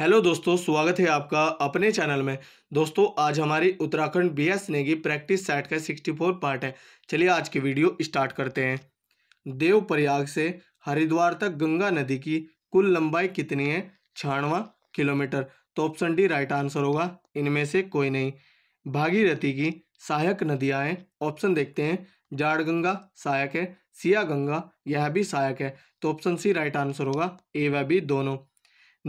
hello दोस्तों स्वागत है आपका अपने चैनल में दोस्तों आज हमारी Uttarakhand B S Negi practice set का 64 पार्ट है चलिए आज की वीडियो स्टार्ट करते हैं देव प्रयाग से हरिद्वार तक गंगा नदी की कुल लंबाई कितनी है छियानवा किलोमीटर तो ऑप्शन डी राइट आंसर होगा इनमें से कोई नहीं भागीरथी की सहायक नदियाँ हैं ऑप्शन देखते हैं जाड़ गंगा सहायक है सिया गंगा यह भी सहायक है तो ऑप्शन सी राइट आंसर होगा ए व बी दोनों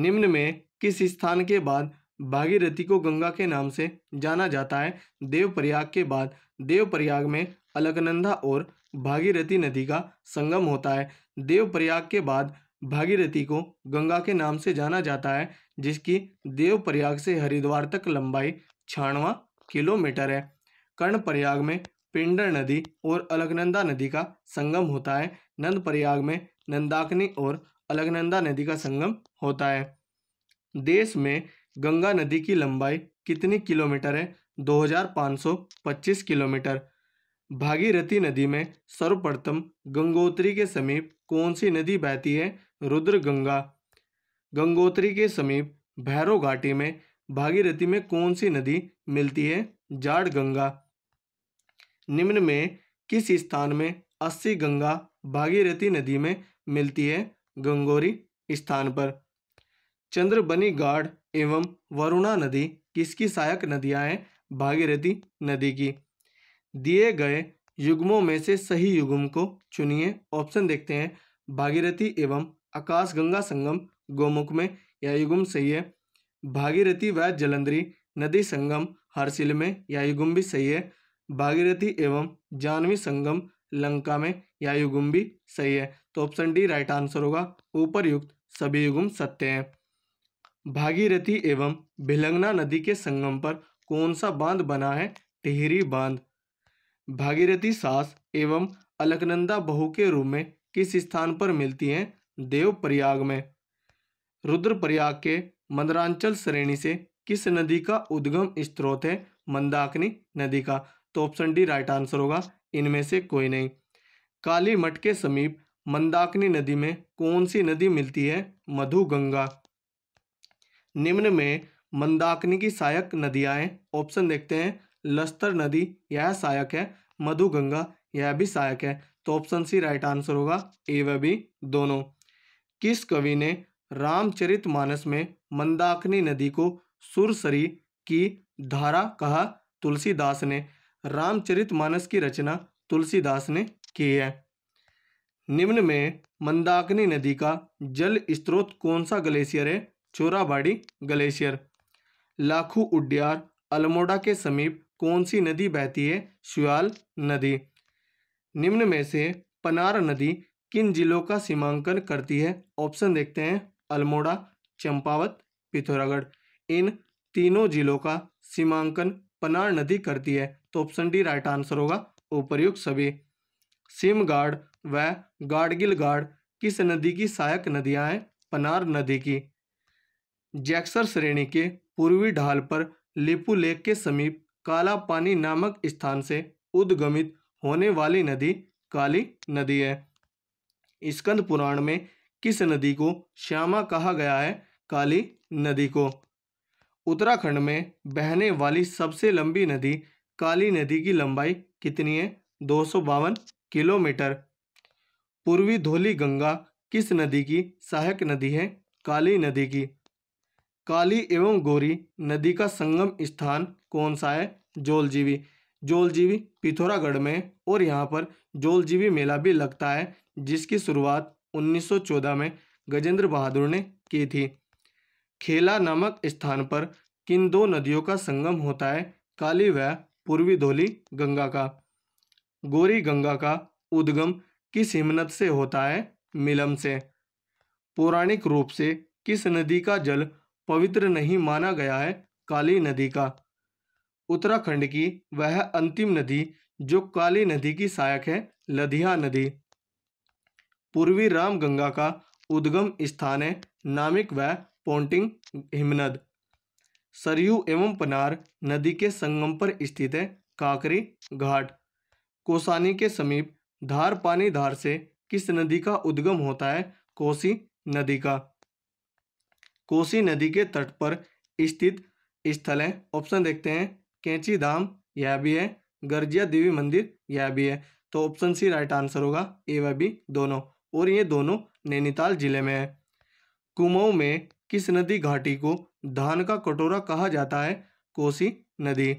निम्न में किस स्थान के बाद भागीरथी को गंगा के नाम से जाना जाता है देवप्रयाग के बाद देवप्रयाग में अलकनंदा और भागीरथी नदी का संगम होता है देवप्रयाग के बाद भागीरथी को गंगा के नाम से जाना जाता है जिसकी देवप्रयाग से हरिद्वार तक लंबाई छियानवा किलोमीटर है कर्णप्रयाग में पिंडर नदी और अलकनंदा नदी का संगम होता है नंद प्रयाग में नंदाकनी और अलकनंदा नदी का संगम होता है देश में गंगा नदी की लंबाई कितनी किलोमीटर है 2525 किलोमीटर भागीरथी नदी में सर्वप्रथम गंगोत्री के समीप कौन सी नदी बहती है रुद्र गंगा गंगोत्री के समीप भैरव घाटी में भागीरथी में कौन सी नदी मिलती है जाड़ गंगा निम्न में किस स्थान में अस्सी गंगा भागीरथी नदी में मिलती है गंगोरी स्थान पर चंद्रबनी गाढ़ एवं वरुणा नदी किसकी सहायक नदियाँ हैं भागीरथी नदी की दिए गए युग्मों में से सही युग्म को चुनिए ऑप्शन देखते हैं भागीरथी एवं आकाशगंगा संगम गोमुख में यह युग्म सही है भागीरथी व जलंधरी नदी संगम हरसिल में यह युग्म भी सही है भागीरथी एवं जानवी संगम लंका में यह युग्म भी सही है तो ऑप्शन डी राइट आंसर होगा ऊपर युक्त सभी युग्म सत्य हैं भागीरथी एवं भिलंगना नदी के संगम पर कौन सा बांध बना है टिहरी बांध भागीरथी सास एवं अलकनंदा बहू के रूप में किस स्थान पर मिलती हैं देव प्रयाग में रुद्र प्रयाग के मंदरांचल श्रेणी से किस नदी का उद्गम स्त्रोत है मंदाकिनी नदी का तो ऑप्शन डी राइट आंसर होगा इनमें से कोई नहीं काली मठ के समीप मंदाकिनी नदी में कौन सी नदी मिलती है मधुगंगा निम्न में मंदाकिनी की सहायक नदियाँ ऑप्शन देखते हैं लस्तर नदी यह सहायक है मधु गंगा यह भी सहायक है तो ऑप्शन सी राइट आंसर होगा ए व बी दोनों किस कवि ने रामचरित मानस में मंदाकिनी नदी को सुरसरी की धारा कहा तुलसीदास ने रामचरित मानस की रचना तुलसीदास ने की है निम्न में मंदाकिनी नदी का जल स्त्रोत कौन सा ग्लेशियर है चोराबाड़ी ग्लेशियर लाखू उड्यार अल्मोड़ा के समीप कौन सी नदी बहती है श्याल नदी निम्न में से पनार नदी किन जिलों का सीमांकन करती है ऑप्शन देखते हैं अल्मोड़ा चंपावत पिथौरागढ़ इन तीनों जिलों का सीमांकन पनार नदी करती है तो ऑप्शन डी राइट आंसर होगा उपरयुक्त सभी सिमगाड़ व गाड़गिल गाड़ किस नदी की सहायक नदियां हैं पनार नदी की जैक्सर श्रेणी के पूर्वी ढाल पर लिपू लेक के समीप काला पानी नामक स्थान से उद्गमित होने वाली नदी काली नदी है स्कंद पुराण में किस नदी को श्यामा कहा गया है काली नदी को उत्तराखंड में बहने वाली सबसे लंबी नदी काली नदी की लंबाई कितनी है दो किलोमीटर पूर्वी धोली गंगा किस नदी की सहायक नदी है काली नदी की काली एवं गोरी नदी का संगम स्थान कौन सा है जोलजीवी जोलजीवी पिथौरागढ़ में और यहाँ पर जोलजीवी मेला भी लगता है जिसकी शुरुआत 1914 में गजेंद्र बहादुर ने की थी खेला नामक स्थान पर किन दो नदियों का संगम होता है काली व पूर्वी धोली गंगा का गोरी गंगा का उद्गम किस हिमनत से होता है मिलम से पौराणिक रूप से किस नदी का जल पवित्र नहीं माना गया है काली नदी का उत्तराखंड की वह अंतिम नदी जो काली नदी की सहायक है लधिया नदी पूर्वी रामगंगा का उद्गम स्थान है नामिक व पोंटिंग हिमनद सरयू एवं पनार नदी के संगम पर स्थित है काकरी घाट कोसानी के समीप धार पानी धार से किस नदी का उद्गम होता है कोसी नदी का कोसी नदी के तट पर स्थित स्थल है ऑप्शन देखते हैं कैंची धाम यह भी है गर्जिया देवी मंदिर यह भी है तो ऑप्शन सी राइट आंसर होगा ए व बी दोनों और ये दोनों नैनीताल जिले में है कुमाऊ में किस नदी घाटी को धान का कटोरा कहा जाता है कोसी नदी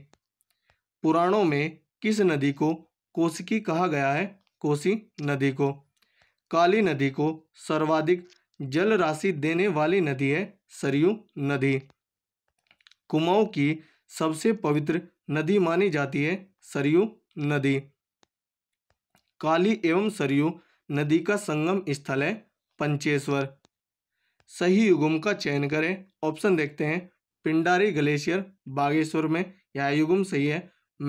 पुराणों में किस नदी को कोसकी कहा गया है कोसी नदी को काली नदी को सर्वाधिक जल राशि देने वाली नदी है सरयू नदी कुमाऊं की सबसे पवित्र नदी मानी जाती है सरयू नदी काली एवं सरयू नदी का संगम स्थल है पंचेश्वर सही युगम का चयन करें ऑप्शन देखते हैं पिंडारी ग्लेशियर बागेश्वर में यह युगम सही है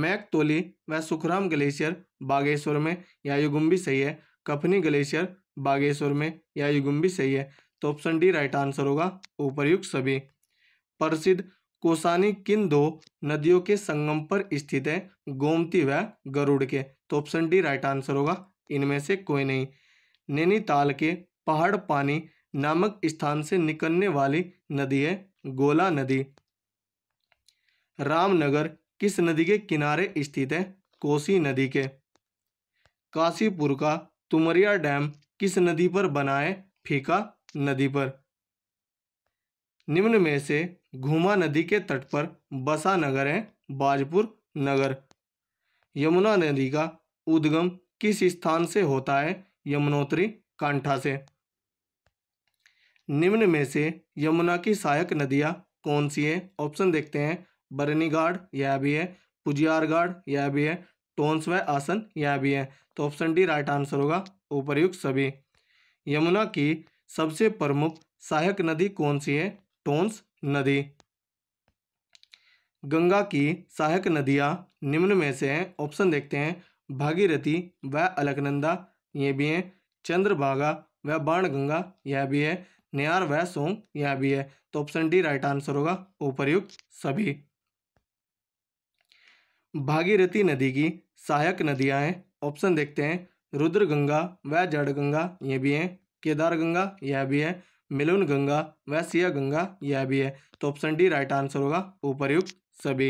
मैकतोली व सुखराम ग्लेशियर बागेश्वर में यह युगम भी सही है कफनी ग्लेशियर बागेश्वर में यह युगम भी सही है तो ऑप्शन डी राइट आंसर होगा उपरयुक्त सभी प्रसिद्ध कोसानी किन दो नदियों के संगम पर स्थित है गोमती व गरुड़ के तो ऑप्शन डी राइट आंसर होगा इनमें से कोई नहीं नैनीताल के पहाड़ पानी नामक स्थान से निकलने वाली नदी है गोला नदी रामनगर किस नदी के किनारे स्थित है कोसी नदी के काशीपुर का तुमरिया डैम किस नदी पर बना है फीका नदी पर निम्न में से घुमा नदी के तट पर बसा नगर है बाजपुर नगर यमुना नदी का उद्गम किस स्थान से होता है यमुनोत्री कांठा से निम्न में से यमुना की सहायक नदियां कौन सी हैं ऑप्शन देखते हैं बरनी गार्ड यह भी है पुजियार गार्ड यह भी है टोन्स व आसन यह भी है तो ऑप्शन डी राइट आंसर होगा उपरयुक्त सभी यमुना की सबसे प्रमुख सहायक नदी कौन सी है टोंस नदी गंगा की सहायक नदियाँ निम्न में से हैं ऑप्शन देखते हैं भागीरथी व अलकनंदा ये भी हैं चंद्रभागा व बाण गंगा यह भी है नियार व सोंग यह भी है तो ऑप्शन डी राइट आंसर होगा उपरयुक्त सभी भागीरथी नदी की सहायक नदियाँ हैं ऑप्शन देखते हैं रुद्र गंगा व जड़ गंगा ये भी हैं केदार गंगा यह भी है मिलुन गंगा व सिया गंगा यह भी है तो ऑप्शन डी राइट आंसर होगा उपरयुक्त सभी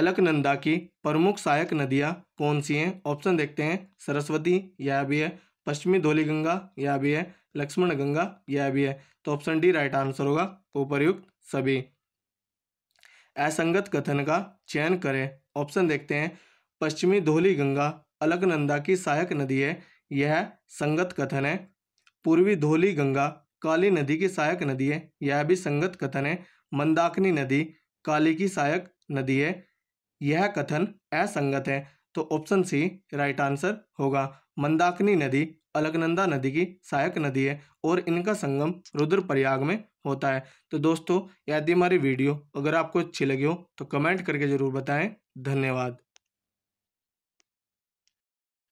अलकनंदा की प्रमुख सहायक नदियाँ कौन सी हैं ऑप्शन देखते हैं सरस्वती यह भी है पश्चिमी धोली गंगा यह भी है लक्ष्मण गंगा यह भी है तो ऑप्शन डी राइट आंसर होगा उपरयुक्त सभी असंगत कथन का चयन करें ऑप्शन देखते हैं पश्चिमी धोली गंगा अलकनंदा की सहायक नदी है यह संगत कथन है पूर्वी धोली गंगा काली नदी की सहायक नदी है यह भी संगत कथन है मंदाकिनी नदी काली की सहायक नदी है यह कथन असंगत है तो ऑप्शन सी राइट आंसर होगा मंदाकिनी नदी अलकनंदा नदी की सहायक नदी है और इनका संगम रुद्रप्रयाग में होता है तो दोस्तों यदि हमारी वीडियो अगर आपको अच्छी लगी हो तो कमेंट करके ज़रूर बताएं धन्यवाद